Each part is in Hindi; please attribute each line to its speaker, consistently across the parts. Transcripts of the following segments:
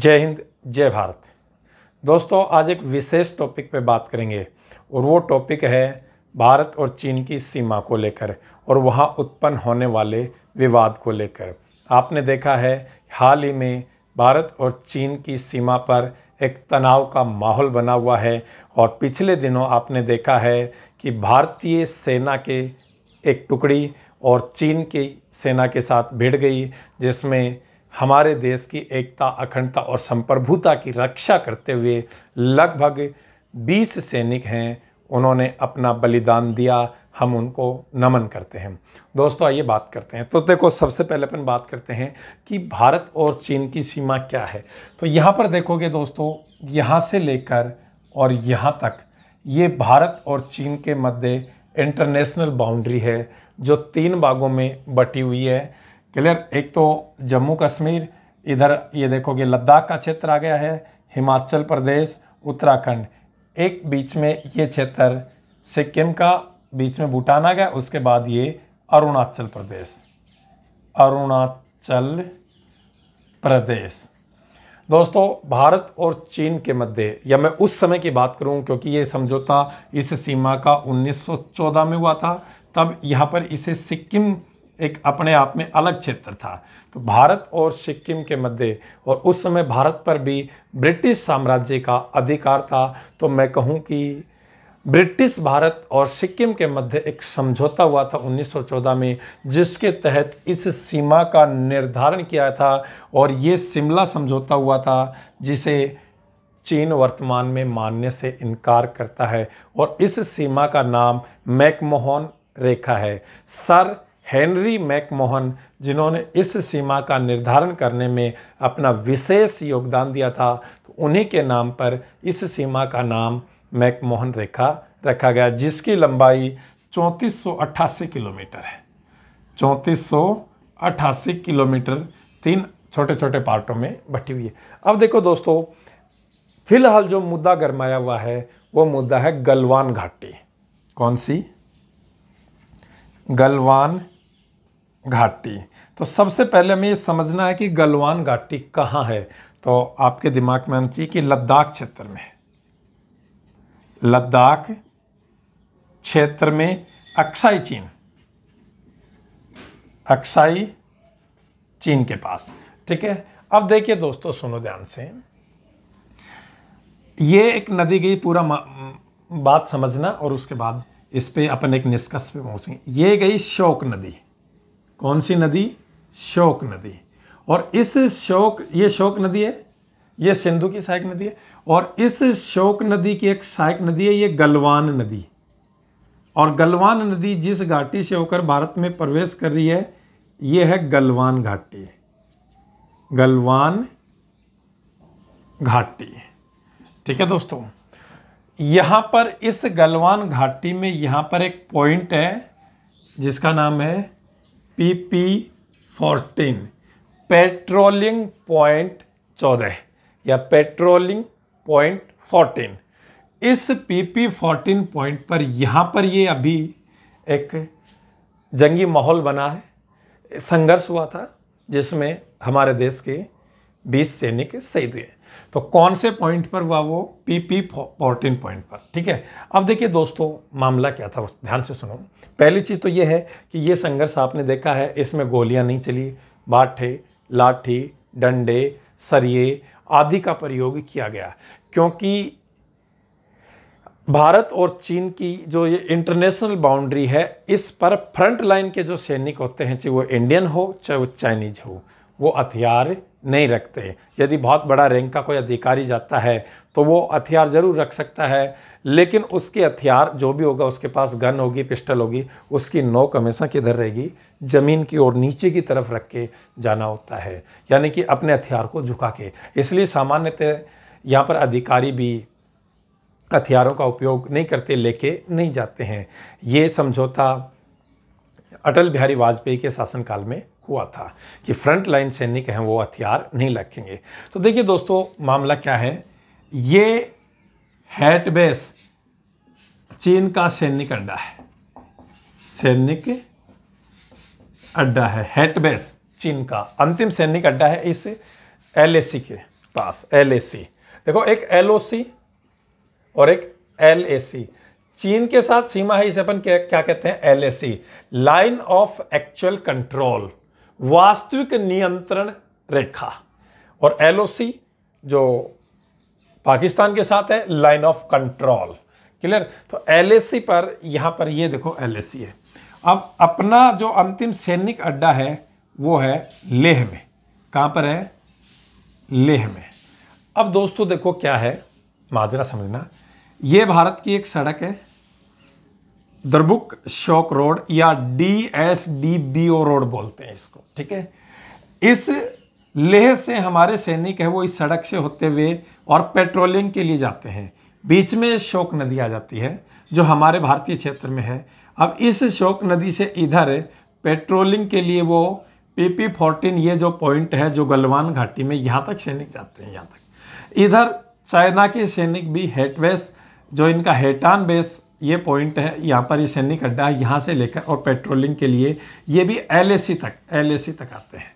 Speaker 1: जय हिंद जय भारत दोस्तों आज एक विशेष टॉपिक पे बात करेंगे और वो टॉपिक है भारत और चीन की सीमा को लेकर और वहाँ उत्पन्न होने वाले विवाद को लेकर आपने देखा है हाल ही में भारत और चीन की सीमा पर एक तनाव का माहौल बना हुआ है और पिछले दिनों आपने देखा है कि भारतीय सेना के एक टुकड़ी और चीन की सेना के साथ भिड़ गई जिसमें हमारे देश की एकता अखंडता और संप्रभुता की रक्षा करते हुए लगभग 20 सैनिक हैं उन्होंने अपना बलिदान दिया हम उनको नमन करते हैं दोस्तों आइए बात करते हैं तो देखो सबसे पहले अपन बात करते हैं कि भारत और चीन की सीमा क्या है तो यहाँ पर देखोगे दोस्तों यहाँ से लेकर और यहाँ तक ये भारत और चीन के मध्य इंटरनेशनल बाउंड्री है जो तीन भागों में बटी हुई है क्लियर एक तो जम्मू कश्मीर इधर ये देखोगे लद्दाख का क्षेत्र आ गया है हिमाचल प्रदेश उत्तराखंड एक बीच में ये क्षेत्र सिक्किम का बीच में भूटान आ गया उसके बाद ये अरुणाचल प्रदेश अरुणाचल प्रदेश दोस्तों भारत और चीन के मध्य या मैं उस समय की बात करूं क्योंकि ये समझौता इस सीमा का 1914 में हुआ था तब यहाँ पर इसे सिक्किम एक अपने आप में अलग क्षेत्र था तो भारत और सिक्किम के मध्य और उस समय भारत पर भी ब्रिटिश साम्राज्य का अधिकार था तो मैं कहूँ कि ब्रिटिश भारत और सिक्किम के मध्य एक समझौता हुआ था 1914 में जिसके तहत इस सीमा का निर्धारण किया था और ये शिमला समझौता हुआ था जिसे चीन वर्तमान में मानने से इनकार करता है और इस सीमा का नाम मैकमोहन रेखा है सर हेनरी मैकमोहन जिन्होंने इस सीमा का निर्धारण करने में अपना विशेष योगदान दिया था तो उन्हीं के नाम पर इस सीमा का नाम मैकमोहन रेखा रखा गया जिसकी लंबाई चौंतीस किलोमीटर है चौंतीस किलोमीटर तीन छोटे छोटे पार्टों में बटी हुई है अब देखो दोस्तों फिलहाल जो मुद्दा गरमाया हुआ है वो मुद्दा है गलवान घाटी कौन सी गलवान घाटी तो सबसे पहले हमें ये समझना है कि गलवान घाटी कहाँ है तो आपके दिमाग में आना चाहिए कि लद्दाख क्षेत्र में लद्दाख क्षेत्र में अक्साई चीन अक्साई चीन के पास ठीक है अब देखिए दोस्तों सुनो ध्यान से ये एक नदी गई पूरा बात समझना और उसके बाद इस पर अपन एक निष्कर्ष पे पहुंचेंगे ये गई शोक नदी कौन सी नदी शोक नदी और इस शोक ये शोक नदी है ये सिंधु की सहायक नदी है और इस शोक नदी की एक सहायक नदी है ये गलवान नदी और गलवान नदी जिस घाटी से होकर भारत में प्रवेश कर रही है ये है गलवान घाटी गलवान घाटी ठीक है दोस्तों यहाँ पर इस गलवान घाटी में यहाँ पर एक पॉइंट है जिसका नाम है P P fourteen patrolling point चौदह या पेट्रोलिंग पॉइंट फोर्टीन इस पी पी फोर्टीन पॉइंट पर यहाँ पर ये अभी एक जंगी माहौल बना है संघर्ष हुआ था जिसमें हमारे देश के बीस सैनिक शहीद हुए तो कौन से पॉइंट पर हुआ वो पी पी फोर्टीन पॉइंट पर ठीक है अब देखिए दोस्तों मामला क्या था ध्यान से सुनो पहली चीज़ तो ये है कि ये संघर्ष आपने देखा है इसमें गोलियां नहीं चली बाठे लाठी डंडे सरिये आदि का प्रयोग किया गया क्योंकि भारत और चीन की जो ये इंटरनेशनल बाउंड्री है इस पर फ्रंट लाइन के जो सैनिक होते हैं चाहे वो इंडियन हो चाहे वो चाइनीज हो वो हथियार नहीं रखते यदि बहुत बड़ा रैंक का कोई अधिकारी जाता है तो वो हथियार ज़रूर रख सकता है लेकिन उसके हथियार जो भी होगा उसके पास गन होगी पिस्टल होगी उसकी नोक हमेशा किधर रहेगी ज़मीन की ओर नीचे की तरफ रख के जाना होता है यानी कि अपने हथियार को झुका के इसलिए सामान्यतः यहाँ पर अधिकारी भी हथियारों का उपयोग नहीं करते लेके नहीं जाते हैं ये समझौता अटल बिहारी वाजपेयी के शासनकाल में हुआ था कि फ्रंट लाइन सैनिक हैं वो हथियार नहीं रखेंगे तो देखिए दोस्तों मामला क्या है ये हैटबेस चीन का सैनिक अड्डा है सैनिक अड्डा है हैटबेस चीन का अंतिम सैनिक अड्डा है इस एलएसी के पास एलएसी देखो एक एलओसी और एक एलएसी चीन के साथ सीमा है इसे अपन क्या, कहते हैं LAC line of actual control वास्तविक नियंत्रण रेखा और एलओसी जो पाकिस्तान के साथ है लाइन ऑफ कंट्रोल क्लियर तो एलएसी पर यहाँ पर ये देखो एलएसी है अब अपना जो अंतिम सैनिक अड्डा है वो है लेह में कहाँ पर है लेह में अब दोस्तों देखो क्या है माजरा समझना ये भारत की एक सड़क है दरबुक शौक रोड या D S D B O road बोलते हैं इसको ठीक है इस लेह से हमारे सैनिक है वो इस सड़क से होते हुए और पेट्रोलिंग के लिए जाते हैं बीच में शोक नदी आ जाती है जो हमारे भारतीय क्षेत्र में है अब इस शोक नदी से इधर पेट्रोलिंग के लिए वो पी पी फोर्टीन ये जो पॉइंट है जो गलवान घाटी में यहाँ तक सैनिक जाते हैं यहाँ तक इधर चाइना के सैनिक भी हेटवेस जो इनका हेटान बेस ये पॉइंट है यहाँ पर ये सैनिक अड्डा है यहाँ से लेकर और पेट्रोलिंग के लिए ये भी एल तक एल तक आते हैं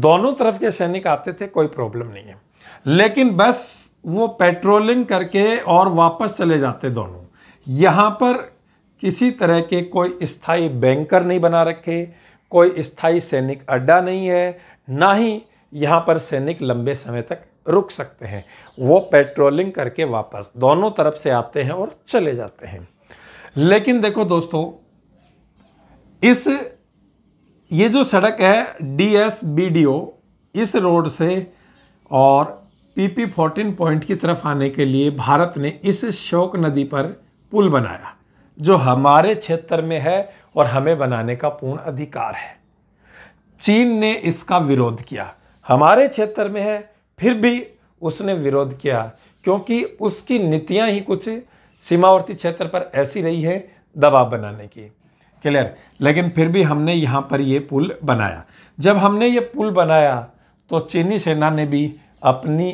Speaker 1: दोनों तरफ के सैनिक आते थे कोई प्रॉब्लम नहीं है लेकिन बस वो पेट्रोलिंग करके और वापस चले जाते दोनों यहाँ पर किसी तरह के कोई स्थाई बैंकर नहीं बना रखे कोई स्थाई सैनिक अड्डा नहीं है ना ही यहाँ पर सैनिक लंबे समय तक रुक सकते हैं वो पेट्रोलिंग करके वापस दोनों तरफ से आते हैं और चले जाते हैं लेकिन देखो दोस्तों इस ये जो सड़क है D S B D O इस रोड से और पी पी फोर्टीन पॉइंट की तरफ आने के लिए भारत ने इस शोक नदी पर पुल बनाया जो हमारे क्षेत्र में है और हमें बनाने का पूर्ण अधिकार है चीन ने इसका विरोध किया हमारे क्षेत्र में है फिर भी उसने विरोध किया क्योंकि उसकी नीतियाँ ही कुछ सीमावर्ती क्षेत्र पर ऐसी रही है दबाव बनाने की क्लियर लेकिन फिर भी हमने यहाँ पर ये पुल बनाया जब हमने ये पुल बनाया तो चीनी सेना ने भी अपनी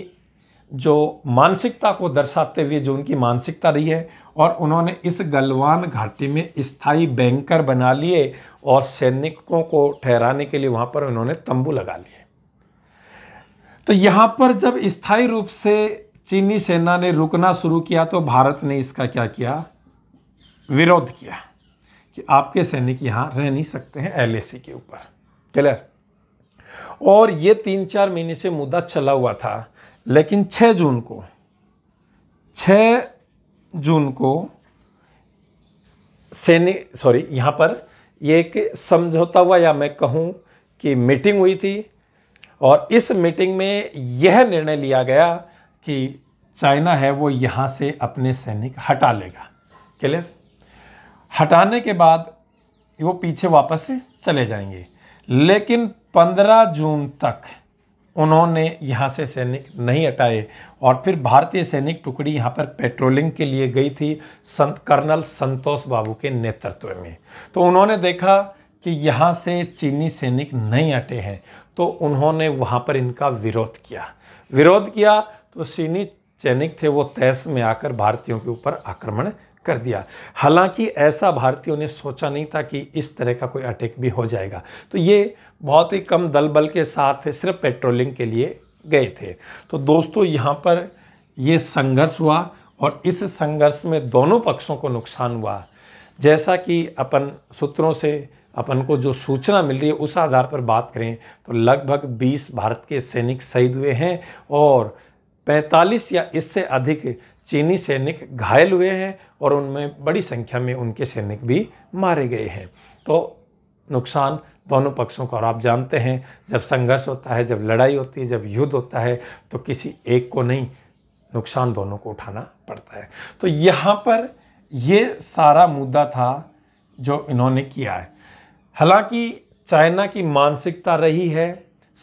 Speaker 1: जो मानसिकता को दर्शाते हुए जो उनकी मानसिकता रही है और उन्होंने इस गलवान घाटी में स्थाई बैंकर बना लिए और सैनिकों को ठहराने के लिए वहाँ पर उन्होंने तंबू लगा लिए तो यहाँ पर जब स्थायी रूप से चीनी सेना ने रुकना शुरू किया तो भारत ने इसका क्या किया विरोध किया कि आपके सैनिक यहाँ रह नहीं सकते हैं एलएसी के ऊपर क्लियर और ये तीन चार महीने से मुद्दा चला हुआ था लेकिन 6 जून को 6 जून को सैनिक सॉरी यहाँ पर ये एक समझौता हुआ या मैं कहूँ कि मीटिंग हुई थी और इस मीटिंग में यह निर्णय लिया गया कि चाइना है वो यहाँ से अपने सैनिक हटा लेगा क्लियर हटाने के बाद वो पीछे वापस से चले जाएंगे लेकिन 15 जून तक उन्होंने यहाँ से सैनिक नहीं हटाए और फिर भारतीय सैनिक टुकड़ी यहाँ पर पेट्रोलिंग के लिए गई थी संत कर्नल संतोष बाबू के नेतृत्व में तो उन्होंने देखा कि यहाँ से चीनी सैनिक नहीं हटे हैं तो उन्होंने वहाँ पर इनका विरोध किया विरोध किया तो चीनी सैनिक थे वो तैस में आकर भारतीयों के ऊपर आक्रमण कर दिया हालांकि ऐसा भारतीयों ने सोचा नहीं था कि इस तरह का कोई अटैक भी हो जाएगा तो ये बहुत ही कम दल बल के साथ सिर्फ पेट्रोलिंग के लिए गए थे तो दोस्तों यहाँ पर ये संघर्ष हुआ और इस संघर्ष में दोनों पक्षों को नुकसान हुआ जैसा कि अपन सूत्रों से अपन को जो सूचना मिल रही है उस आधार पर बात करें तो लगभग 20 भारत के सैनिक शहीद हुए हैं और 45 या इससे अधिक चीनी सैनिक घायल हुए हैं और उनमें बड़ी संख्या में उनके सैनिक भी मारे गए हैं तो नुकसान दोनों पक्षों का और आप जानते हैं जब संघर्ष होता है जब लड़ाई होती है जब युद्ध होता है तो किसी एक को नहीं नुकसान दोनों को उठाना पड़ता है तो यहाँ पर ये सारा मुद्दा था जो इन्होंने किया है हालांकि चाइना की मानसिकता रही है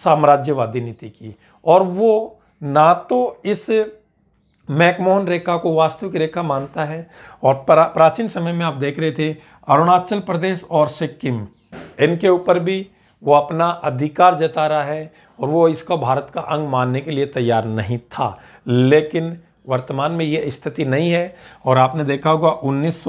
Speaker 1: साम्राज्यवादी नीति की और वो ना तो इस मैकमोहन रेखा को वास्तविक रेखा मानता है और प्रा, प्राचीन समय में आप देख रहे थे अरुणाचल प्रदेश और सिक्किम इनके ऊपर भी वो अपना अधिकार जता रहा है और वो इसको भारत का अंग मानने के लिए तैयार नहीं था लेकिन वर्तमान में ये स्थिति नहीं है और आपने देखा होगा उन्नीस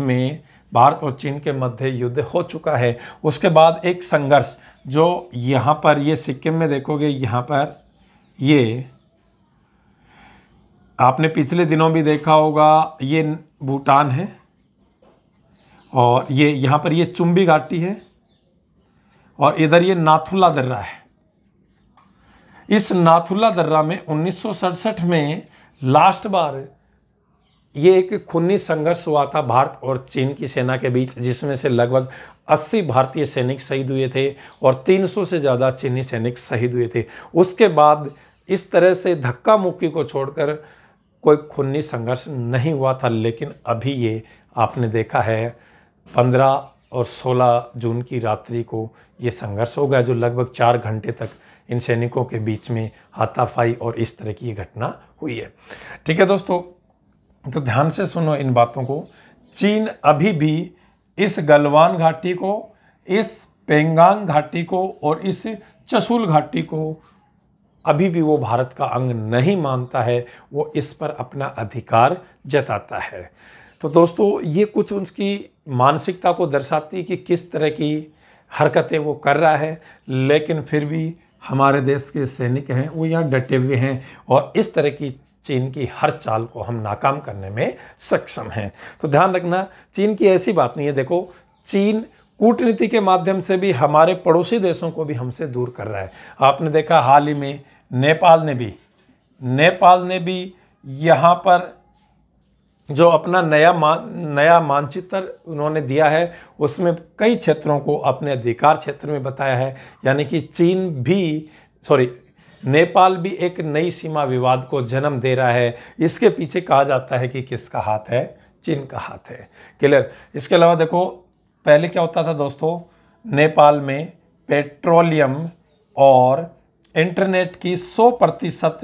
Speaker 1: में भारत और चीन के मध्य युद्ध हो चुका है उसके बाद एक संघर्ष जो यहाँ पर ये सिक्किम में देखोगे यहाँ पर ये आपने पिछले दिनों भी देखा होगा ये भूटान है और ये यहाँ पर ये चुंबी घाटी है और इधर ये नाथुला दर्रा है इस नाथुला दर्रा में उन्नीस में लास्ट बार ये एक खूनी संघर्ष हुआ था भारत और चीन की सेना के बीच जिसमें से लगभग 80 भारतीय सैनिक शहीद हुए थे और 300 से ज़्यादा चीनी सैनिक शहीद हुए थे उसके बाद इस तरह से धक्का मुक्की को छोड़कर कोई खूनी संघर्ष नहीं हुआ था लेकिन अभी ये आपने देखा है 15 और 16 जून की रात्रि को ये संघर्ष हो गया जो लगभग चार घंटे तक इन सैनिकों के बीच में हाथाफाई और इस तरह की घटना हुई है ठीक है दोस्तों तो ध्यान से सुनो इन बातों को चीन अभी भी इस गलवान घाटी को इस पेंगांग घाटी को और इस चसूल घाटी को अभी भी वो भारत का अंग नहीं मानता है वो इस पर अपना अधिकार जताता है तो दोस्तों ये कुछ उनकी मानसिकता को दर्शाती है कि किस तरह की हरकतें वो कर रहा है लेकिन फिर भी हमारे देश के सैनिक हैं वो यहाँ डटे हुए हैं और इस तरह की चीन की हर चाल को हम नाकाम करने में सक्षम हैं तो ध्यान रखना चीन की ऐसी बात नहीं है देखो चीन कूटनीति के माध्यम से भी हमारे पड़ोसी देशों को भी हमसे दूर कर रहा है आपने देखा हाल ही में नेपाल ने भी नेपाल ने भी यहाँ पर जो अपना नया मान नया मानचित्र उन्होंने दिया है उसमें कई क्षेत्रों को अपने अधिकार क्षेत्र में बताया है यानी कि चीन भी सॉरी नेपाल भी एक नई सीमा विवाद को जन्म दे रहा है इसके पीछे कहा जाता है कि किसका हाथ है चीन का हाथ है क्लियर इसके अलावा देखो पहले क्या होता था दोस्तों नेपाल में पेट्रोलियम और इंटरनेट की 100 प्रतिशत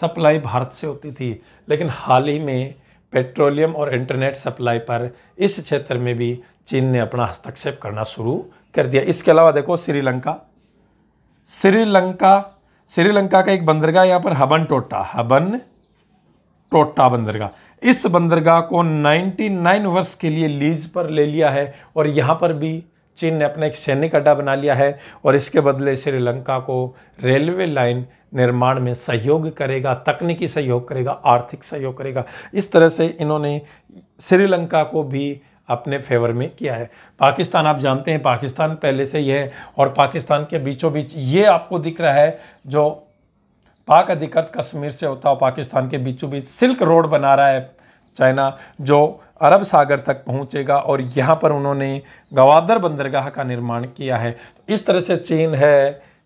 Speaker 1: सप्लाई भारत से होती थी लेकिन हाल ही में पेट्रोलियम और इंटरनेट सप्लाई पर इस क्षेत्र में भी चीन ने अपना हस्तक्षेप करना शुरू कर दिया इसके अलावा देखो श्रीलंका श्रीलंका श्रीलंका का एक बंदरगाह यहाँ पर हबन टोटा हबन टोटा बंदरगाह इस बंदरगाह को 99 वर्ष के लिए लीज पर ले लिया है और यहाँ पर भी चीन ने अपना एक सैनिक अड्डा बना लिया है और इसके बदले श्रीलंका को रेलवे लाइन निर्माण में सहयोग करेगा तकनीकी सहयोग करेगा आर्थिक सहयोग करेगा इस तरह से इन्होंने श्रीलंका को भी अपने फेवर में किया है पाकिस्तान आप जानते हैं पाकिस्तान पहले से ही है और पाकिस्तान के बीचों बीच ये आपको दिख रहा है जो पाक अधिकृत कश्मीर से होता है पाकिस्तान के बीचों बीच सिल्क रोड बना रहा है चाइना जो अरब सागर तक पहुंचेगा और यहाँ पर उन्होंने गवादर बंदरगाह का निर्माण किया है इस तरह से चीन है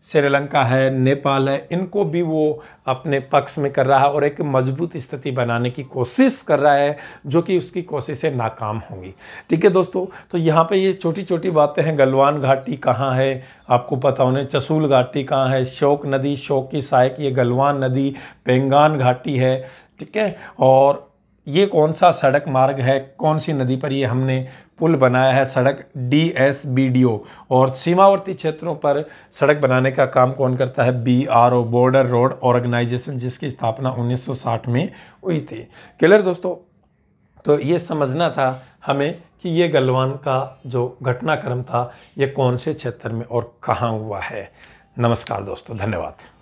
Speaker 1: श्रीलंका है नेपाल है इनको भी वो अपने पक्ष में कर रहा है और एक मजबूत स्थिति बनाने की कोशिश कर रहा है जो कि उसकी कोशिशें नाकाम होंगी ठीक है दोस्तों तो यहाँ पे ये छोटी छोटी बातें हैं गलवान घाटी कहाँ है आपको पता होने चसूल घाटी कहाँ है शोक नदी शोक की सहायक ये गलवान नदी पेंगान घाटी है ठीक है और ये कौन सा सड़क मार्ग है कौन सी नदी पर ये हमने पुल बनाया है सड़क D S B D O और सीमावर्ती क्षेत्रों पर सड़क बनाने का काम कौन करता है B R O border road organisation जिसकी स्थापना 1960 में हुई थी क्लियर दोस्तों तो ये समझना था हमें कि ये गलवान का जो घटनाक्रम था ये कौन से क्षेत्र में और कहाँ हुआ है नमस्कार दोस्तों धन्यवाद